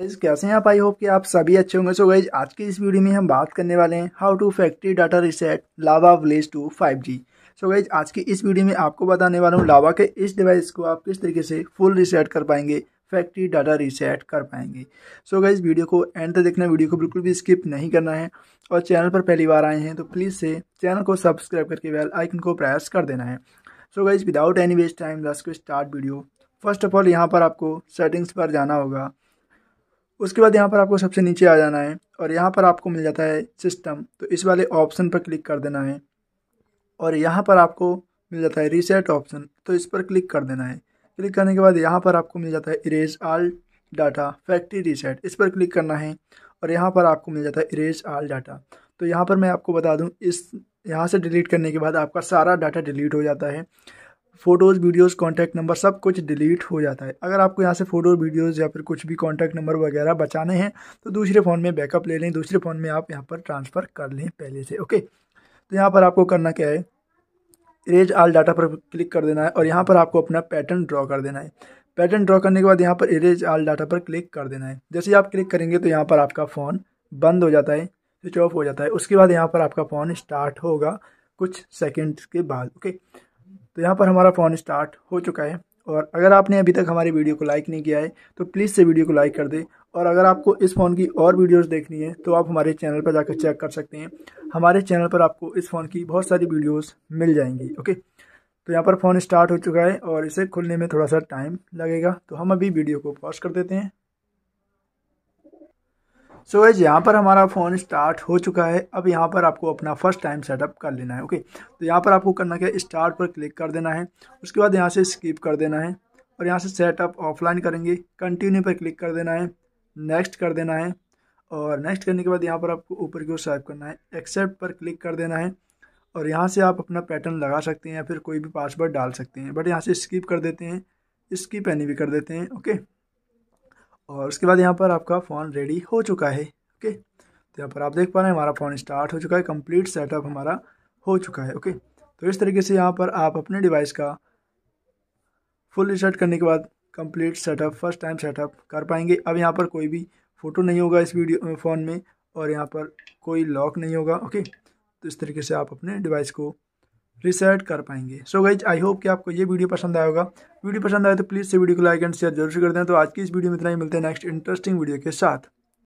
guys कैसे हैं आप आई होप कि आप सभी अच्छे होंगे सो गाइज आज के इस वीडियो में हम बात करने वाले हैं how to factory data reset Lava Blaze two five G so guys आज के इस वीडियो में आपको बताने वाला हूँ लावा के इस डिवाइस को आप किस तरीके से फुल रिसेट कर पाएंगे फैक्ट्री डाटा रिसेट कर पाएंगे सो so गाइज वीडियो को एंड तक देखना वीडियो को बिल्कुल भी स्किप नहीं करना है और चैनल पर पहली बार आए हैं तो प्लीज़ से चैनल को सब्सक्राइब करके वेल आइकन को प्रेस कर देना है so guys without any waste time दस को start video first of all यहाँ पर आपको सेटिंग्स पर जाना होगा उसके बाद यहाँ पर आपको सबसे नीचे आ जाना है और यहाँ पर आपको मिल जाता है सिस्टम तो इस वाले ऑप्शन पर क्लिक कर देना है और यहाँ पर आपको मिल जाता है रीसेट ऑप्शन तो इस पर क्लिक कर देना है क्लिक करने के बाद यहाँ पर आपको मिल जाता है erase all data factory reset इस पर क्लिक करना है और यहाँ पर आपको मिल जाता है इरेज आल डाटा तो यहाँ पर मैं आपको बता दूँ इस यहाँ से डिलीट करने के बाद आपका सारा डाटा डिलीट हो जाता है फ़ोटोज़ वीडियोस कॉन्टैक्ट नंबर सब कुछ डिलीट हो जाता है अगर आपको यहाँ से फ़ोटो वीडियोस या फिर कुछ भी कॉन्टैक्ट नंबर वगैरह बचाने हैं तो दूसरे फ़ोन में बैकअप ले लें दूसरे फ़ोन में आप यहाँ पर ट्रांसफ़र कर लें पहले से ओके तो यहाँ पर आपको करना क्या है इरेज आल डाटा पर क्लिक कर देना है और यहाँ पर आपको अपना पैटर्न ड्रॉ कर देना है पैटर्न ड्रॉ करने के बाद यहाँ पर इरेज आल डाटा पर क्लिक कर देना है जैसे आप क्लिक करेंगे तो यहाँ पर आपका फ़ोन बंद हो जाता है स्विच ऑफ हो जाता है उसके बाद यहाँ पर आपका फ़ोन स्टार्ट होगा कुछ सेकेंड्स के बाद ओके तो यहाँ पर हमारा फ़ोन स्टार्ट हो चुका है और अगर आपने अभी तक हमारी वीडियो को लाइक नहीं किया है तो प्लीज़ से वीडियो को लाइक कर दें और अगर आपको इस फ़ोन की और वीडियोस देखनी है तो आप हमारे चैनल पर जाकर चेक कर सकते हैं हमारे चैनल पर आपको इस फ़ोन की बहुत सारी वीडियोस मिल जाएंगी ओके तो यहाँ पर फ़ोन स्टार्ट हो चुका है और इसे खुलने में थोड़ा सा टाइम लगेगा तो हम अभी वीडियो को पॉज कर देते हैं सो so, यहाँ पर हमारा फ़ोन स्टार्ट हो चुका है अब यहाँ पर आपको अपना फर्स्ट टाइम सेटअप कर लेना है ओके तो यहाँ पर आपको करना क्या स्टार्ट पर क्लिक कर देना है उसके बाद यहाँ से स्किप कर देना है और यहाँ से सेटअप ऑफलाइन करेंगे कंटिन्यू पर क्लिक कर देना है नेक्स्ट कर देना है और नेक्स्ट करने के बाद यहाँ पर आपको ऊपर की ओर स्वाइप करना है एक्सेप्ट पर क्लिक कर देना है और यहाँ से आप अपना पैटर्न लगा सकते हैं या फिर कोई भी पासवर्ड डाल सकते हैं बट यहाँ से स्किप कर देते हैं स्किप एनी भी कर देते हैं ओके और उसके बाद यहाँ पर आपका फ़ोन रेडी हो चुका है ओके तो यहाँ पर आप देख पा रहे हैं हमारा फ़ोन स्टार्ट हो चुका है कंप्लीट सेटअप हमारा हो चुका है ओके तो इस तरीके से यहाँ पर आप अपने डिवाइस का फुल रिसेट करने के बाद complete setup first time setup कर पाएंगे अब यहाँ पर कोई भी फ़ोटो नहीं होगा इस वीडियो फ़ोन में और यहाँ पर कोई लॉक नहीं होगा ओके तो इस तरीके से आप अपने डिवाइस को रिसेट कर पाएंगे सो गाइज आई होप कि आपको ये वीडियो पसंद आया होगा वीडियो पसंद आए तो प्लीज़ से वीडियो को लाइक एंड शेयर जरूर कर दें तो आज की इस वीडियो में इतना ही मिलते हैं नेक्स्ट इंटरेस्टिंग वीडियो के साथ